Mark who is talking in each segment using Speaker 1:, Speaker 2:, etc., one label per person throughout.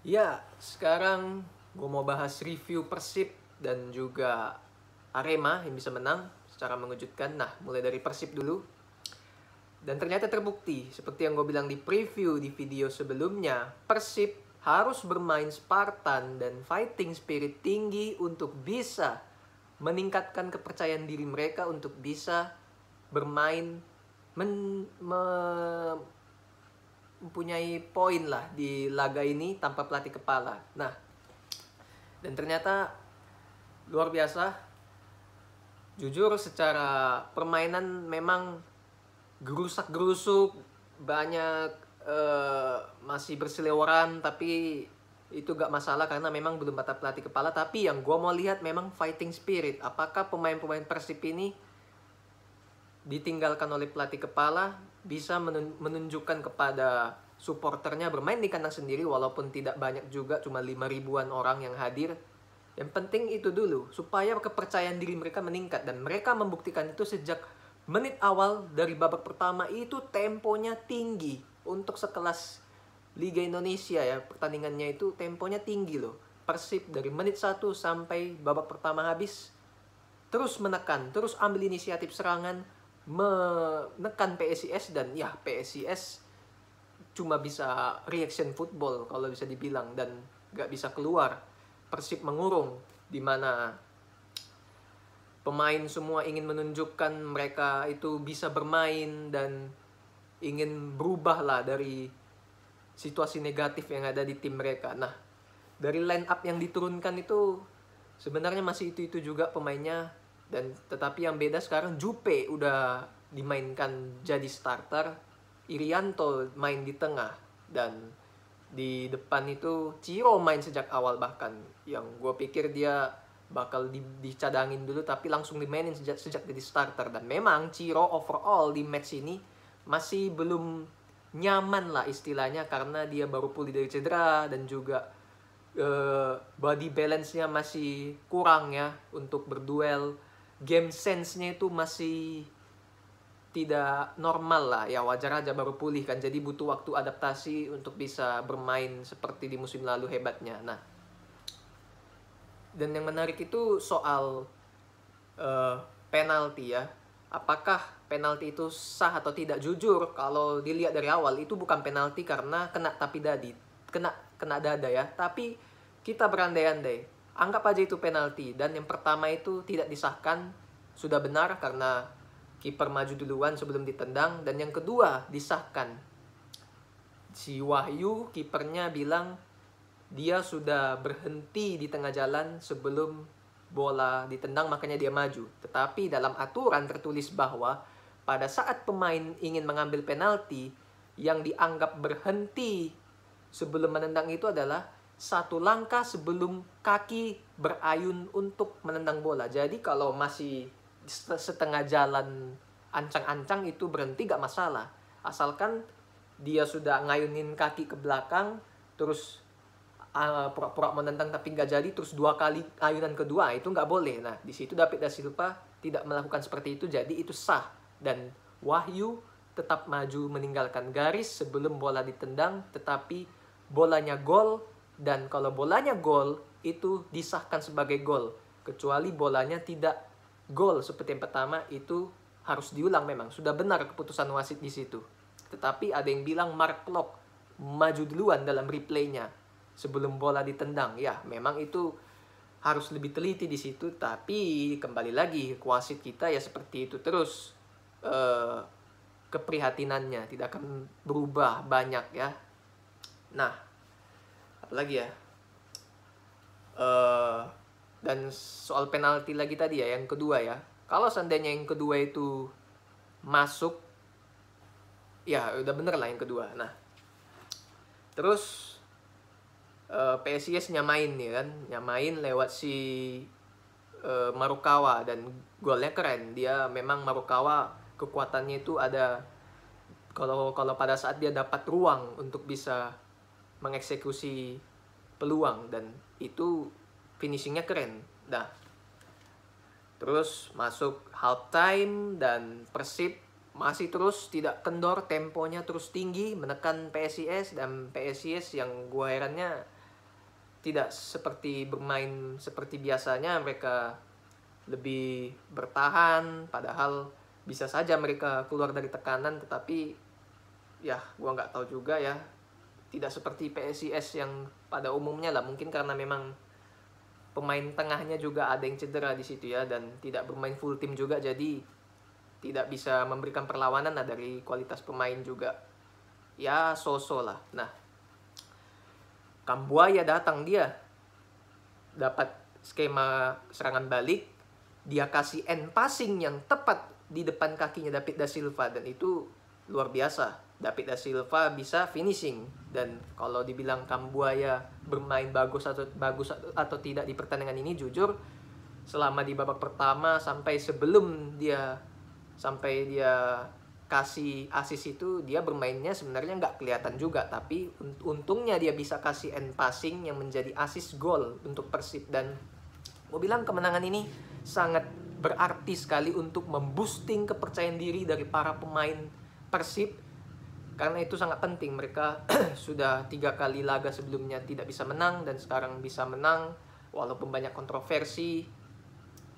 Speaker 1: Ya, sekarang gue mau bahas review Persib dan juga Arema yang bisa menang secara mengejutkan. Nah, mulai dari Persib dulu. Dan ternyata terbukti, seperti yang gue bilang di preview di video sebelumnya, Persib harus bermain Spartan dan fighting spirit tinggi untuk bisa meningkatkan kepercayaan diri mereka untuk bisa bermain men, me, mempunyai poin lah di laga ini tanpa pelatih kepala. Nah, dan ternyata luar biasa. Jujur secara permainan memang gerusak gerusuk banyak uh, masih berseliweran tapi itu gak masalah karena memang belum ada pelatih kepala tapi yang gue mau lihat memang fighting spirit apakah pemain-pemain Persib ini ditinggalkan oleh pelatih kepala bisa menunjukkan kepada supporternya bermain di kandang sendiri walaupun tidak banyak juga cuma lima ribuan orang yang hadir yang penting itu dulu supaya kepercayaan diri mereka meningkat dan mereka membuktikan itu sejak menit awal dari babak pertama itu temponya tinggi untuk sekelas Liga Indonesia ya pertandingannya itu temponya tinggi loh Persib dari menit 1 sampai babak pertama habis terus menekan terus ambil inisiatif serangan menekan PSIS dan ya PSIS cuma bisa reaction football kalau bisa dibilang dan gak bisa keluar Persib mengurung di mana pemain semua ingin menunjukkan mereka itu bisa bermain dan ingin berubah lah dari situasi negatif yang ada di tim mereka nah dari line up yang diturunkan itu sebenarnya masih itu itu juga pemainnya dan tetapi yang beda sekarang Jupe udah dimainkan jadi starter Irianto main di tengah dan di depan itu Ciro main sejak awal bahkan yang gue pikir dia bakal di, dicadangin dulu tapi langsung dimainin sejak sejak jadi starter dan memang Ciro overall di match ini masih belum nyaman lah istilahnya karena dia baru pulih dari cedera dan juga uh, body balance-nya masih kurang ya untuk berduel game sense-nya itu masih tidak normal lah ya wajar aja baru pulih kan jadi butuh waktu adaptasi untuk bisa bermain seperti di musim lalu hebatnya nah dan yang menarik itu soal uh, penalti ya apakah penalti itu sah atau tidak jujur kalau dilihat dari awal itu bukan penalti karena kena tapi dadi kena kena dada ya tapi kita berandai-andai anggap aja itu penalti dan yang pertama itu tidak disahkan sudah benar karena kiper maju duluan sebelum ditendang dan yang kedua disahkan si Wahyu kipernya bilang dia sudah berhenti di tengah jalan sebelum bola ditendang makanya dia maju tetapi dalam aturan tertulis bahwa pada saat pemain ingin mengambil penalti yang dianggap berhenti sebelum menendang itu adalah satu langkah sebelum kaki berayun untuk menendang bola. Jadi kalau masih setengah jalan ancang-ancang itu berhenti gak masalah. Asalkan dia sudah ngayunin kaki ke belakang, terus pura-pura uh, menendang tapi gak jadi, terus dua kali ayunan kedua, itu gak boleh. Nah, di situ David dan Silva tidak melakukan seperti itu, jadi itu sah. Dan Wahyu tetap maju meninggalkan garis sebelum bola ditendang, tetapi bolanya gol dan kalau bolanya gol, itu disahkan sebagai gol. Kecuali bolanya tidak gol seperti yang pertama itu harus diulang memang. Sudah benar keputusan wasit di situ. Tetapi ada yang bilang mark clock maju duluan dalam replaynya sebelum bola ditendang. Ya, memang itu harus lebih teliti di situ tapi kembali lagi wasit kita ya seperti itu terus uh, keprihatinannya tidak akan berubah banyak ya nah lagi ya uh, dan soal penalti lagi tadi ya yang kedua ya kalau seandainya yang kedua itu masuk ya udah bener lah yang kedua nah terus uh, eh, PSIS nyamain nih kan nyamain lewat si uh, Marukawa dan golnya keren dia memang Marukawa kekuatannya itu ada kalau kalau pada saat dia dapat ruang untuk bisa mengeksekusi peluang dan itu finishingnya keren. dah terus masuk half time dan Persib masih terus tidak kendor temponya terus tinggi menekan PSIS dan PSIS yang gua herannya tidak seperti bermain seperti biasanya mereka lebih bertahan padahal bisa saja mereka keluar dari tekanan tetapi ya gua nggak tahu juga ya tidak seperti PSIS yang pada umumnya lah mungkin karena memang pemain tengahnya juga ada yang cedera di situ ya dan tidak bermain full tim juga jadi tidak bisa memberikan perlawanan lah dari kualitas pemain juga ya so-so lah nah Kambuaya datang dia dapat skema serangan balik dia kasih end passing yang tepat di depan kakinya David da Silva dan itu luar biasa David da Silva bisa finishing dan kalau dibilang Kambuaya bermain bagus atau bagus atau tidak di pertandingan ini jujur selama di babak pertama sampai sebelum dia sampai dia kasih asis itu dia bermainnya sebenarnya nggak kelihatan juga tapi untungnya dia bisa kasih end passing yang menjadi asis gol untuk Persib dan mau bilang kemenangan ini sangat berarti sekali untuk memboosting kepercayaan diri dari para pemain Persib karena itu sangat penting mereka sudah tiga kali laga sebelumnya tidak bisa menang dan sekarang bisa menang walaupun banyak kontroversi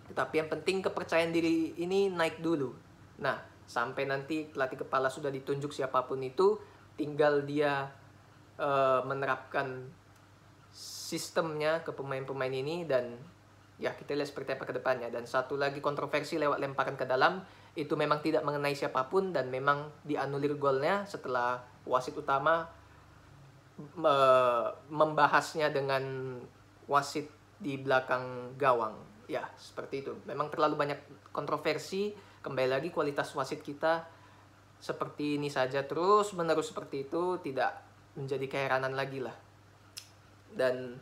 Speaker 1: tetapi yang penting kepercayaan diri ini naik dulu nah sampai nanti pelatih kepala sudah ditunjuk siapapun itu tinggal dia e, menerapkan sistemnya ke pemain-pemain ini dan ya kita lihat seperti apa kedepannya dan satu lagi kontroversi lewat lemparan ke dalam itu memang tidak mengenai siapapun dan memang dianulir golnya setelah wasit utama me membahasnya dengan wasit di belakang gawang. Ya, seperti itu. Memang terlalu banyak kontroversi. Kembali lagi kualitas wasit kita seperti ini saja terus menerus seperti itu tidak menjadi keheranan lagi lah. Dan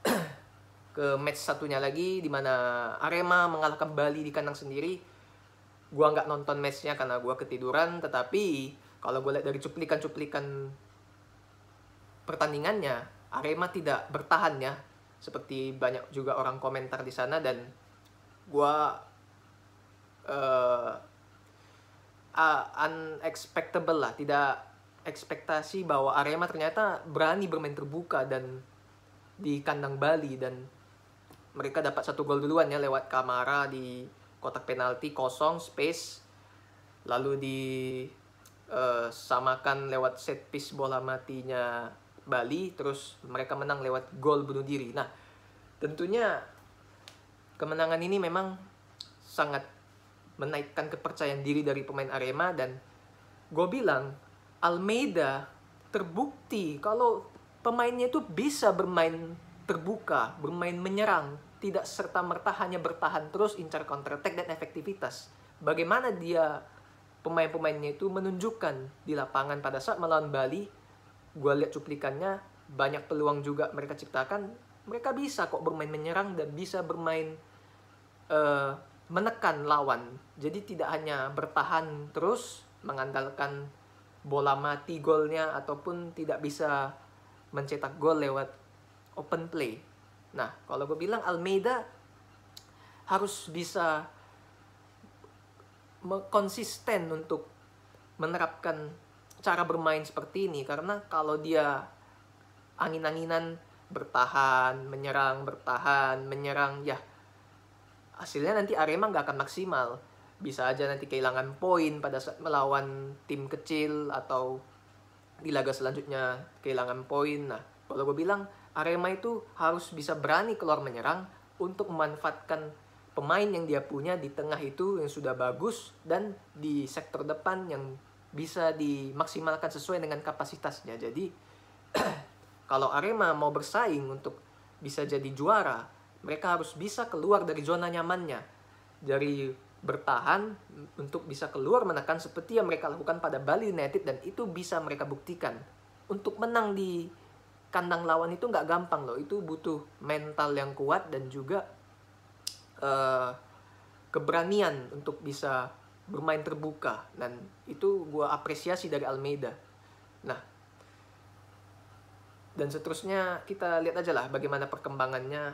Speaker 1: ke match satunya lagi di mana Arema mengalahkan Bali di kandang sendiri gua nggak nonton matchnya karena gua ketiduran tetapi kalau gue lihat dari cuplikan-cuplikan pertandingannya Arema tidak bertahan ya seperti banyak juga orang komentar di sana dan gue uh, uh, unexpectable lah tidak ekspektasi bahwa Arema ternyata berani bermain terbuka dan di kandang Bali dan mereka dapat satu gol duluan ya lewat Kamara di kotak penalti kosong space lalu di uh, samakan lewat set piece bola matinya Bali terus mereka menang lewat gol bunuh diri. Nah, tentunya kemenangan ini memang sangat menaikkan kepercayaan diri dari pemain Arema dan gue bilang Almeida terbukti kalau pemainnya itu bisa bermain terbuka, bermain menyerang, tidak serta-merta hanya bertahan terus incar counter attack dan efektivitas. Bagaimana dia pemain-pemainnya itu menunjukkan di lapangan pada saat melawan Bali, gue lihat cuplikannya banyak peluang juga mereka ciptakan, mereka bisa kok bermain menyerang dan bisa bermain uh, menekan lawan. Jadi tidak hanya bertahan terus mengandalkan bola mati golnya ataupun tidak bisa mencetak gol lewat open play. Nah, kalau gue bilang Almeida harus bisa konsisten untuk menerapkan cara bermain seperti ini karena kalau dia angin-anginan bertahan, menyerang, bertahan, menyerang, ya hasilnya nanti Arema nggak akan maksimal. Bisa aja nanti kehilangan poin pada saat melawan tim kecil atau di laga selanjutnya kehilangan poin. Nah, kalau gue bilang Arema itu harus bisa berani keluar menyerang untuk memanfaatkan pemain yang dia punya di tengah itu yang sudah bagus dan di sektor depan yang bisa dimaksimalkan sesuai dengan kapasitasnya. Jadi kalau Arema mau bersaing untuk bisa jadi juara, mereka harus bisa keluar dari zona nyamannya. Dari bertahan untuk bisa keluar menekan seperti yang mereka lakukan pada Bali United dan itu bisa mereka buktikan untuk menang di kandang lawan itu nggak gampang loh itu butuh mental yang kuat dan juga uh, keberanian untuk bisa bermain terbuka dan itu gue apresiasi dari Almeida nah dan seterusnya kita lihat aja lah bagaimana perkembangannya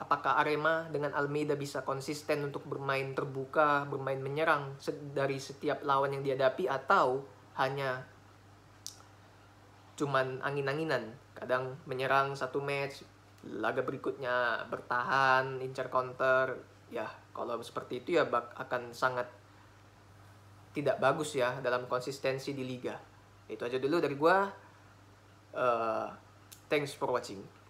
Speaker 1: apakah Arema dengan Almeida bisa konsisten untuk bermain terbuka bermain menyerang dari setiap lawan yang dihadapi atau hanya cuman angin-anginan kadang menyerang satu match laga berikutnya bertahan incer counter ya kalau seperti itu ya bak akan sangat tidak bagus ya dalam konsistensi di liga itu aja dulu dari gua uh, thanks for watching